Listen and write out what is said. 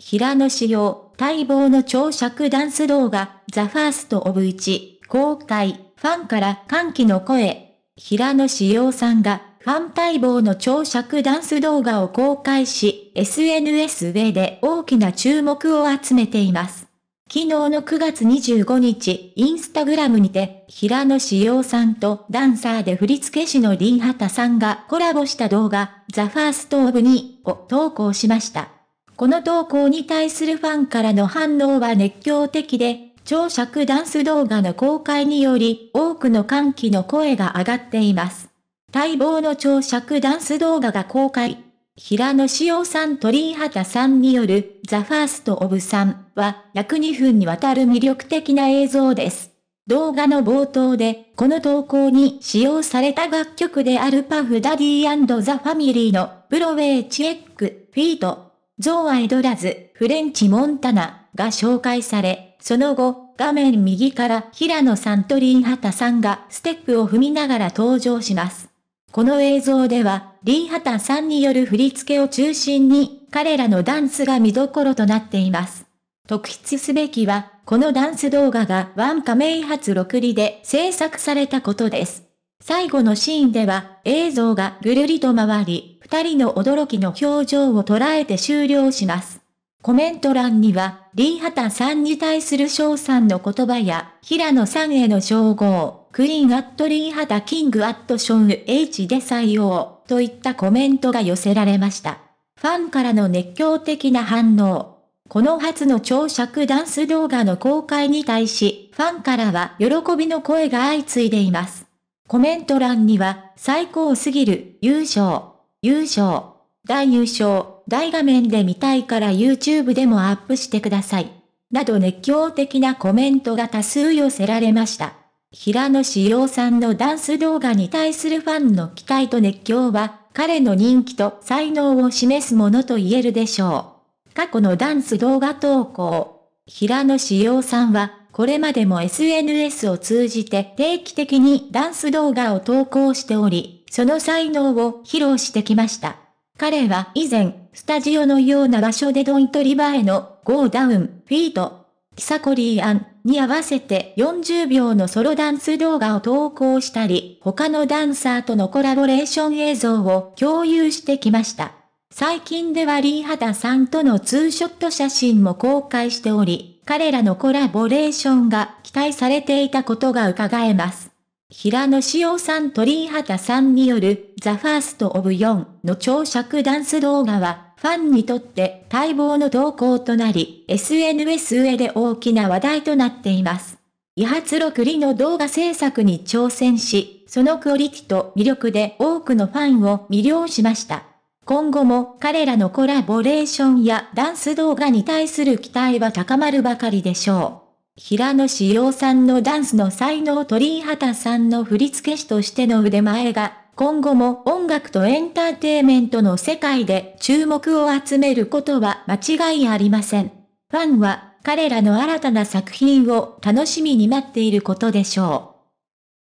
平野紫耀、待望の長尺ダンス動画、ザ・ファースト・オブ・1、公開、ファンから歓喜の声。平野紫耀さんが、ファン待望の長尺ダンス動画を公開し、SNS 上で大きな注目を集めています。昨日の9月25日、インスタグラムにて、平野紫耀さんとダンサーで振付師のハタさんがコラボした動画、ザ・ファースト・オブ・2を投稿しました。この投稿に対するファンからの反応は熱狂的で、聴尺ダンス動画の公開により、多くの歓喜の声が上がっています。待望の聴尺ダンス動画が公開。平野志耀さん鳥畑さんによる、ザ・ファースト・オブ・さんは、約2分にわたる魅力的な映像です。動画の冒頭で、この投稿に使用された楽曲であるパフ・ダディザ・ファミリーの、ブロウェイ・チェック、フィート、ゾウアイドラズ、フレンチモンタナが紹介され、その後、画面右から平野さんとリンハタさんがステップを踏みながら登場します。この映像では、リンハタさんによる振り付けを中心に、彼らのダンスが見どころとなっています。特筆すべきは、このダンス動画がワンカメイ発6リで制作されたことです。最後のシーンでは映像がぐるりと回り、二人の驚きの表情を捉えて終了します。コメント欄には、リーハタさんに対する翔さんの言葉や、平野さんへの称号、クイーンアットリーハタキングアットション H で採用、といったコメントが寄せられました。ファンからの熱狂的な反応。この初の長尺ダンス動画の公開に対し、ファンからは喜びの声が相次いでいます。コメント欄には、最高すぎる、優勝、優勝、大優勝、大画面で見たいから YouTube でもアップしてください。など熱狂的なコメントが多数寄せられました。平野志陽さんのダンス動画に対するファンの期待と熱狂は、彼の人気と才能を示すものと言えるでしょう。過去のダンス動画投稿。平野志陽さんは、これまでも SNS を通じて定期的にダンス動画を投稿しており、その才能を披露してきました。彼は以前、スタジオのような場所でドントリバーへのゴーダウン、フィート、キサコリーアンに合わせて40秒のソロダンス動画を投稿したり、他のダンサーとのコラボレーション映像を共有してきました。最近ではリーハダさんとのツーショット写真も公開しており、彼らのコラボレーションが期待されていたことが伺えます。平野紫耀さん鳥畑さんによる The First of 4の長尺ダンス動画はファンにとって待望の投稿となり、SNS 上で大きな話題となっています。伊発録りの動画制作に挑戦し、そのクオリティと魅力で多くのファンを魅了しました。今後も彼らのコラボレーションやダンス動画に対する期待は高まるばかりでしょう。平野志陽さんのダンスの才能鳥畑さんの振付師としての腕前が、今後も音楽とエンターテイメントの世界で注目を集めることは間違いありません。ファンは彼らの新たな作品を楽しみに待っていることでしょう。